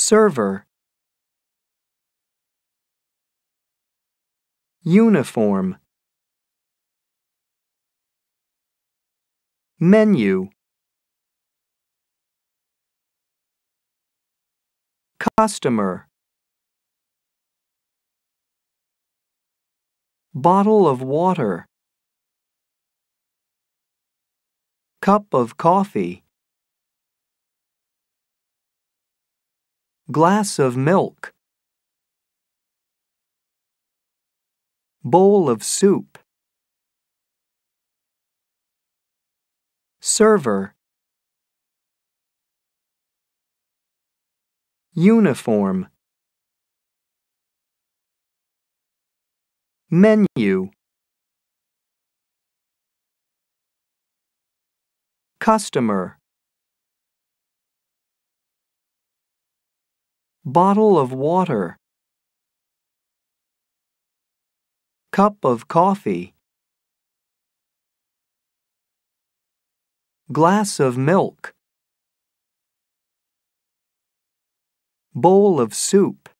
Server Uniform Menu Customer Bottle of water Cup of coffee glass of milk, bowl of soup, server, uniform, menu, customer Bottle of water. Cup of coffee. Glass of milk. Bowl of soup.